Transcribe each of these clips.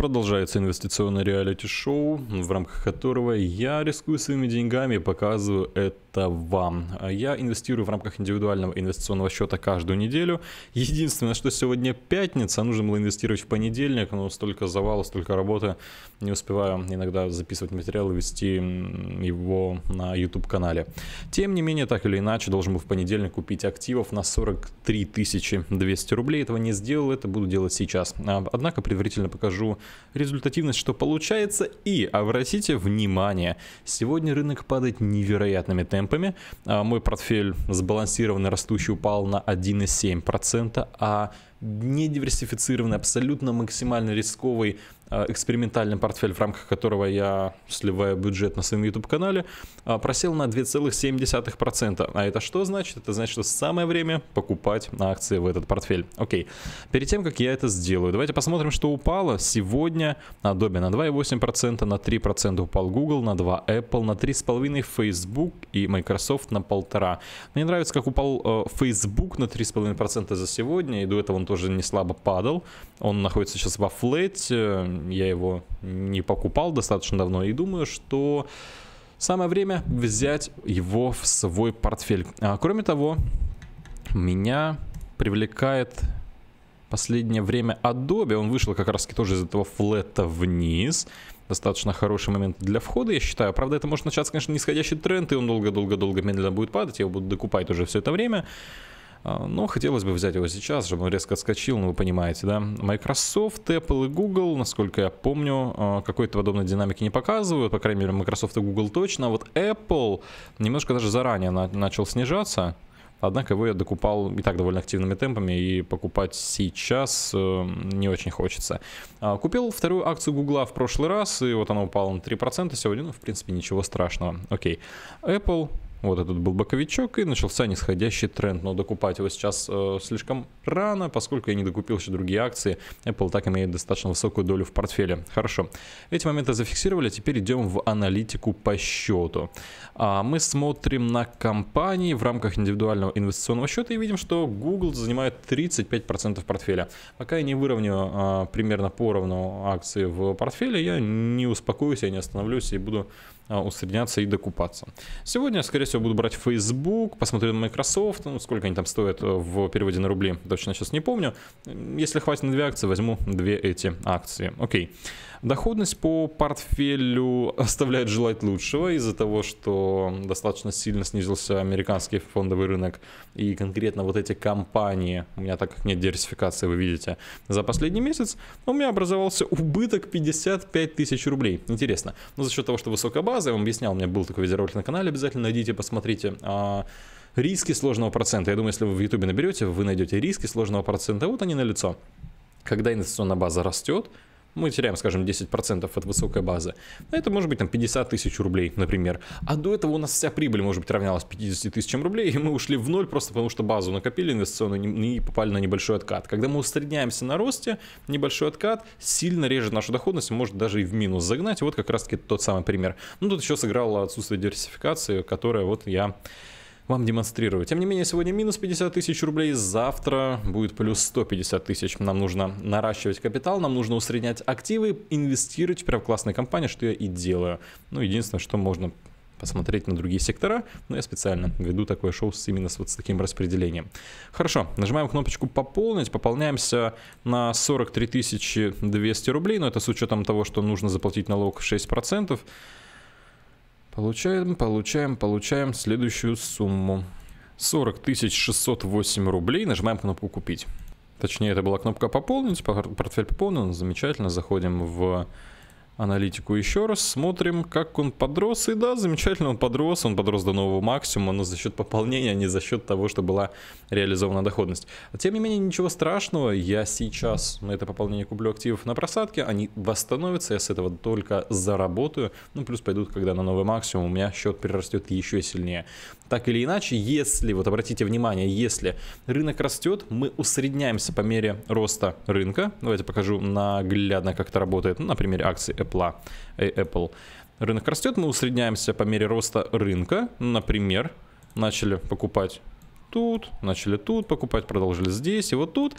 Продолжается инвестиционное реалити-шоу, в рамках которого я рискую своими деньгами, показываю это вам Я инвестирую в рамках индивидуального инвестиционного счета каждую неделю. Единственное, что сегодня пятница, нужно было инвестировать в понедельник, но столько завалов, столько работы, не успеваю иногда записывать материал и вести его на YouTube-канале. Тем не менее, так или иначе, должен был в понедельник купить активов на 43 200 рублей. Этого не сделал, это буду делать сейчас. А, однако предварительно покажу результативность, что получается. И обратите внимание, сегодня рынок падает невероятными темпами темпами. А, мой портфель сбалансированный растущий упал на 1,7%, а недиверсифицированный, абсолютно максимально рисковый а, экспериментальный портфель, в рамках которого я сливаю бюджет на своем YouTube-канале, а, просел на 2,7%. А это что значит? Это значит, что самое время покупать акции в этот портфель. Окей, перед тем, как я это сделаю, давайте посмотрим, что упало. Сегодня Adobe на 2,8%, на 3% упал Google, на 2 Apple, на 3,5% Facebook и Microsoft на 1,5%. Мне нравится, как упал э, Facebook на 3,5% за сегодня, и до этого он тоже не слабо падал. Он находится сейчас во флете. Я его не покупал достаточно давно и думаю, что самое время взять его в свой портфель. А, кроме того, меня привлекает последнее время Adobe. Он вышел как раз тоже из этого флета вниз. Достаточно хороший момент для входа, я считаю. Правда, это может начаться, конечно, нисходящий тренд, и он долго-долго-долго медленно будет падать. Я его буду докупать уже все это время. А, но хотелось бы взять его сейчас, чтобы он резко отскочил, ну вы понимаете, да? Microsoft, Apple и Google, насколько я помню, а, какой-то подобной динамики не показывают, по крайней мере, Microsoft и Google точно. А вот Apple немножко даже заранее на начал снижаться. Однако его я докупал и так довольно активными темпами, и покупать сейчас э, не очень хочется. А, купил вторую акцию Google в прошлый раз, и вот она упала на 3% сегодня, ну, в принципе, ничего страшного. Окей. Apple вот этот был боковичок, и начался нисходящий тренд. Но докупать его сейчас э, слишком рано, поскольку я не докупил еще другие акции. Apple так имеет достаточно высокую долю в портфеле. Хорошо. Эти моменты зафиксировали, теперь идем в аналитику по счету. А мы смотрим на компании в рамках индивидуального инвестиционного счета и видим, что Google занимает 35% портфеля. Пока я не выровню а, примерно поровну акции в портфеле, я не успокоюсь, я не остановлюсь и буду а, усредняться и докупаться. Сегодня, скорее всего, буду брать Facebook, посмотрю на Microsoft, ну, сколько они там стоят э, в переводе на рубли, точно сейчас не помню. Если хватит на две акции, возьму две эти акции. Окей. Доходность по портфелю оставляет желать лучшего из-за того, что достаточно сильно снизился американский фондовый рынок. И конкретно вот эти компании, у меня так как нет диверсификации, вы видите, за последний месяц у меня образовался убыток 55 тысяч рублей. Интересно. Но ну, за счет того, что высокая база, фразы, я вам объяснял, у меня был такой видеоролик на канале, обязательно найдите, посмотрите. А, риски сложного процента. Я думаю, если вы в Ютубе наберете, вы найдете риски сложного процента. Вот они на лицо. Когда инвестиционная база растет, мы теряем, скажем, 10% от высокой базы. Это может быть там 50 тысяч рублей, например. А до этого у нас вся прибыль, может быть, равнялась 50 тысячам рублей, и мы ушли в ноль просто потому, что базу накопили инвестиционную и попали на небольшой откат. Когда мы усредняемся на росте, небольшой откат сильно режет нашу доходность, может даже и в минус загнать. Вот как раз-таки тот самый пример. Ну, тут еще сыграло отсутствие диверсификации, которое вот я вам демонстрировать. Тем не менее, сегодня минус 50 тысяч рублей, завтра будет плюс 150 тысяч. Нам нужно наращивать капитал, нам нужно усреднять активы, инвестировать прям в классные компании, что я и делаю. Ну, единственное, что можно посмотреть на другие сектора, но я специально веду такое шоу с, именно с вот с таким распределением. Хорошо, нажимаем кнопочку «Пополнить», пополняемся на 43 200 рублей, но это с учетом того, что нужно заплатить налог в 6%. Получаем, получаем, получаем следующую сумму. 40 608 рублей. Нажимаем кнопку «Купить». Точнее, это была кнопка «Пополнить». Портфель пополнен. Замечательно. Заходим в аналитику еще раз, смотрим, как он подрос. И да, замечательно он подрос, он подрос до нового максимума, но за счет пополнения, а не за счет того, что была реализована доходность. А тем не менее, ничего страшного, я сейчас на это пополнение куплю активов на просадке, они восстановятся, я с этого только заработаю, ну плюс пойдут, когда на новый максимум, у меня счет перерастет еще сильнее. Так или иначе, если, вот обратите внимание, если рынок растет, мы усредняемся по мере роста рынка. Давайте покажу наглядно, как это работает ну, на примере акции Apple Apple. Э, Apple. Рынок растет, мы усредняемся по мере роста рынка. Например, начали покупать тут, начали тут покупать, продолжили здесь и вот тут.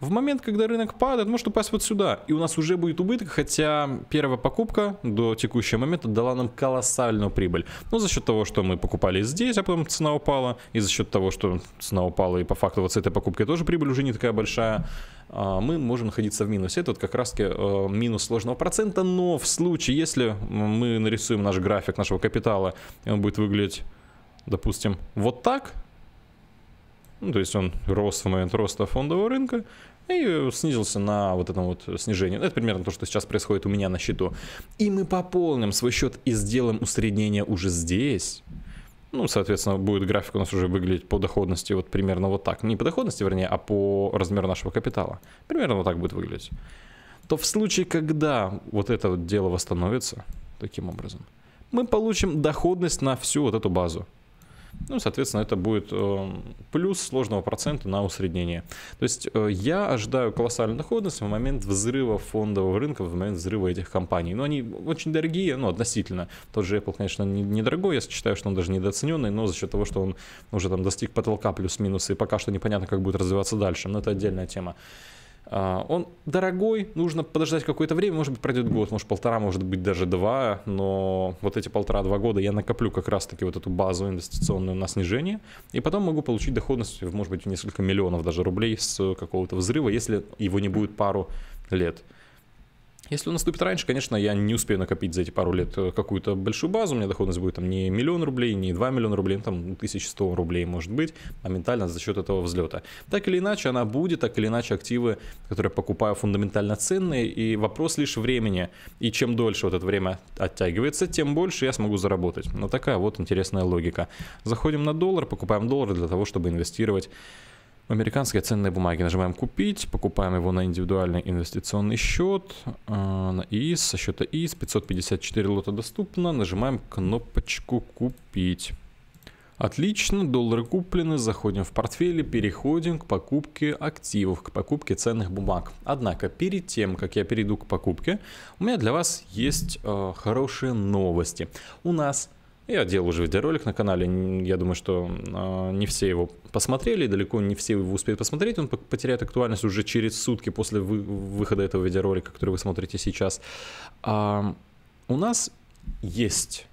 В момент, когда рынок падает, может упасть вот сюда. И у нас уже будет убыток, хотя первая покупка до текущего момента дала нам колоссальную прибыль. Но ну, за счет того, что мы покупали здесь, а потом цена упала, и за счет того, что цена упала, и по факту вот с этой покупкой тоже прибыль уже не такая большая, а, мы можем находиться в минусе. Это вот как раз таки э, минус сложного процента, но в случае, если мы нарисуем наш график нашего капитала, и он будет выглядеть, допустим, вот так, ну, то есть он рос в момент роста фондового рынка, и снизился на вот этом вот снижении. Это примерно то, что сейчас происходит у меня на счету. И мы пополним свой счет и сделаем усреднение уже здесь. Ну, соответственно, будет график у нас уже выглядеть по доходности вот примерно вот так. Ну, не по доходности, вернее, а по размеру нашего капитала. Примерно вот так будет выглядеть. То в случае, когда вот это вот дело восстановится таким образом, мы получим доходность на всю вот эту базу. Ну, соответственно, это будет эм, плюс сложного процента на усреднение. То есть э, я ожидаю колоссальную доходность в момент взрыва фондового рынка, в момент взрыва этих компаний. Но они очень дорогие, ну, относительно. Тот же Apple, конечно, недорогой, я считаю, что он даже недооцененный, но за счет того, что он уже там достиг потолка плюс-минус, и пока что непонятно, как будет развиваться дальше, но это отдельная тема. А, он дорогой, нужно подождать какое-то время, может быть, пройдет год, может, полтора, может быть, даже два, но вот эти полтора-два года я накоплю как раз-таки вот эту базу инвестиционную на снижение, и потом могу получить доходность, может быть, в несколько миллионов даже рублей с какого-то взрыва, если его не будет пару лет. Если он наступит раньше, конечно, я не успею накопить за эти пару лет э, какую-то большую базу, у меня доходность будет там не миллион рублей, не 2 миллиона рублей, ну, там 1100 ну, рублей может быть, моментально а за счет этого взлета. Так или иначе она будет, так или иначе активы, которые я покупаю, фундаментально ценные, и вопрос лишь времени. И чем дольше вот это время оттягивается, тем больше я смогу заработать. Но такая вот интересная логика. Заходим на доллар, покупаем доллар для того, чтобы инвестировать Американские ценные бумаги. Нажимаем «Купить», покупаем его на индивидуальный инвестиционный счет, э, на ИИС, со счета ИИС, 554 лота доступно, нажимаем кнопочку «Купить». Отлично, доллары куплены, заходим в портфель и переходим к покупке активов, к покупке ценных бумаг. Однако, перед тем, как я перейду к покупке, у меня для вас есть э, хорошие новости. У нас я делал уже видеоролик на канале, я думаю, что а, не все его посмотрели, далеко не все его успеют посмотреть, он потеряет актуальность уже через сутки после выхода этого видеоролика, который вы смотрите сейчас. А, у нас есть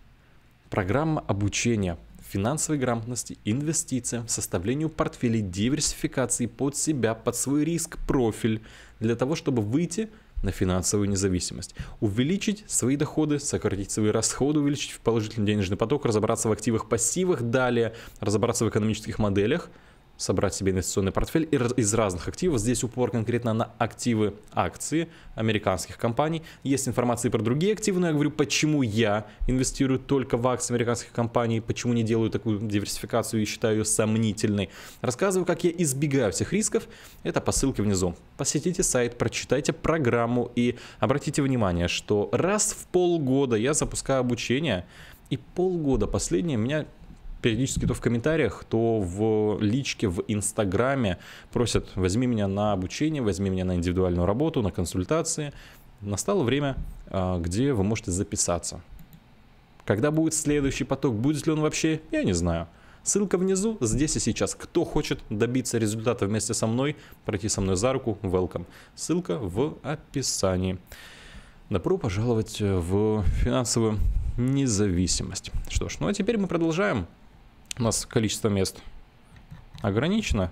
программа обучения финансовой грамотности, инвестициям, составлению портфелей, диверсификации под себя, под свой риск, профиль, для того, чтобы выйти – на финансовую независимость. Увеличить свои доходы, сократить свои расходы, увеличить положительный денежный поток, разобраться в активах, пассивах, далее разобраться в экономических моделях – собрать себе инвестиционный портфель из разных активов. Здесь упор конкретно на активы акции американских компаний. Есть информация и про другие активы, но я говорю, почему я инвестирую только в акции американских компаний, почему не делаю такую диверсификацию и считаю ее сомнительной. Рассказываю, как я избегаю всех рисков. Это по ссылке внизу. Посетите сайт, прочитайте программу и обратите внимание, что раз в полгода я запускаю обучение, и полгода последнее меня периодически то в комментариях, то в личке в Инстаграме просят, возьми меня на обучение, возьми меня на индивидуальную работу, на консультации. Настало время, а, где вы можете записаться. Когда будет следующий поток, будет ли он вообще, я не знаю. Ссылка внизу, здесь и сейчас. Кто хочет добиться результата вместе со мной, пройти со мной за руку, welcome. Ссылка в описании. Добро пожаловать в финансовую независимость. Что ж, ну а теперь мы продолжаем у нас количество мест ограничено,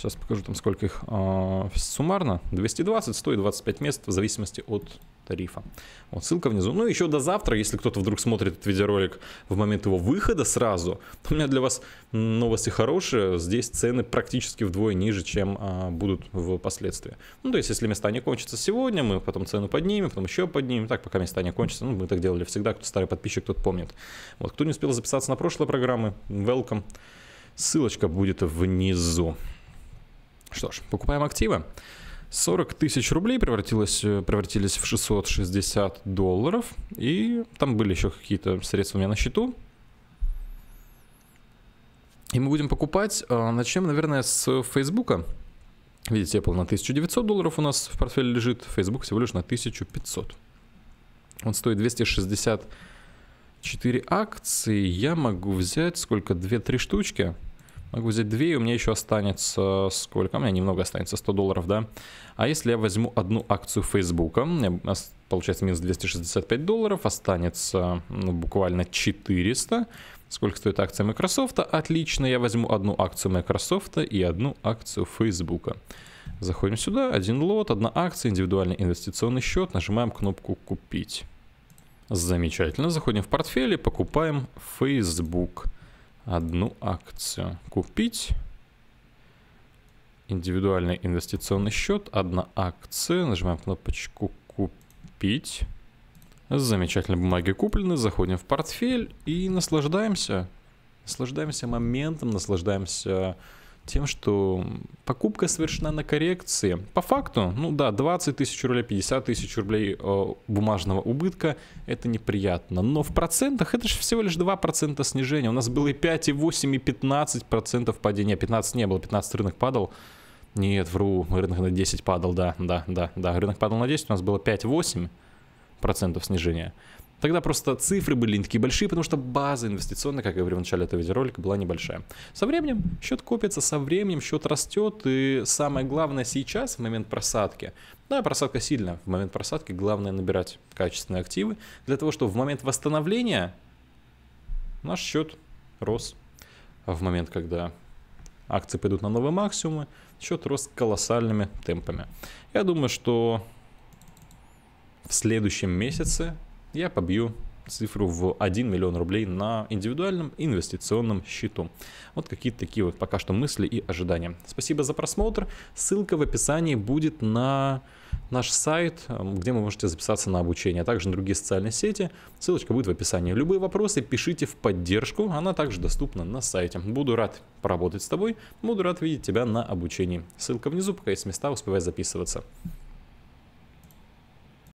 Сейчас покажу там сколько их а, суммарно. 220, 100 25 мест в зависимости от тарифа. Вот ссылка внизу. Ну еще до завтра, если кто-то вдруг смотрит этот видеоролик в момент его выхода сразу, то у меня для вас новости хорошие. Здесь цены практически вдвое ниже, чем а, будут впоследствии. Ну то есть если места не кончатся сегодня, мы потом цену поднимем, потом еще поднимем. Так, пока места не кончатся. Ну мы так делали всегда, кто старый подписчик, тот помнит. Вот кто не успел записаться на прошлые программы, welcome. Ссылочка будет внизу. Что ж, покупаем активы. 40 тысяч рублей превратилось, э, превратились в 660 долларов. И там были еще какие-то средства у меня на счету. И мы будем покупать, э, начнем, наверное, с Фейсбука. Видите, Apple на 1900 долларов у нас в портфеле лежит, Facebook всего лишь на 1500. Он стоит 264 акции, я могу взять сколько, 2-3 штучки. Могу взять 2, и у меня еще останется э, сколько? У меня немного останется, 100 долларов, да? А если я возьму одну акцию Фейсбука, у меня получается минус 265 долларов, останется ну, буквально 400. Сколько стоит акция Microsoft? Отлично, я возьму одну акцию Microsoft и одну акцию Фейсбука. Заходим сюда, один лот, одна акция, индивидуальный инвестиционный счет, нажимаем кнопку «Купить». Замечательно, заходим в портфель и покупаем Facebook одну акцию. Купить. Индивидуальный инвестиционный счет. Одна акция. Нажимаем кнопочку «Купить». замечательные бумаги куплены. Заходим в портфель и наслаждаемся. Наслаждаемся моментом, наслаждаемся тем, что покупка совершена на коррекции. По факту, ну да, 20 тысяч рублей, 50 тысяч рублей э, бумажного убытка, это неприятно. Но в процентах это же всего лишь 2% снижения. У нас было и 5, и 8, и 15% падения. 15 не было, 15 рынок падал. Нет, вру, рынок на 10 падал, да, да, да, да. Рынок падал на 10, у нас было 5-8% снижения. Тогда просто цифры были не такие большие, потому что база инвестиционная, как я говорил в начале этого видеоролика, была небольшая. Со временем счет копится, со временем счет растет, и самое главное сейчас, в момент просадки, да, просадка сильная, в момент просадки главное набирать качественные активы, для того, чтобы в момент восстановления наш счет рос. А в момент, когда акции пойдут на новые максимумы, счет рос колоссальными темпами. Я думаю, что в следующем месяце я побью цифру в 1 миллион рублей на индивидуальном инвестиционном счету. Вот какие-то такие вот пока что мысли и ожидания. Спасибо за просмотр. Ссылка в описании будет на наш сайт, где вы можете записаться на обучение, а также на другие социальные сети. Ссылочка будет в описании. Любые вопросы пишите в поддержку, она также доступна на сайте. Буду рад поработать с тобой, буду рад видеть тебя на обучении. Ссылка внизу, пока есть места, успевай записываться.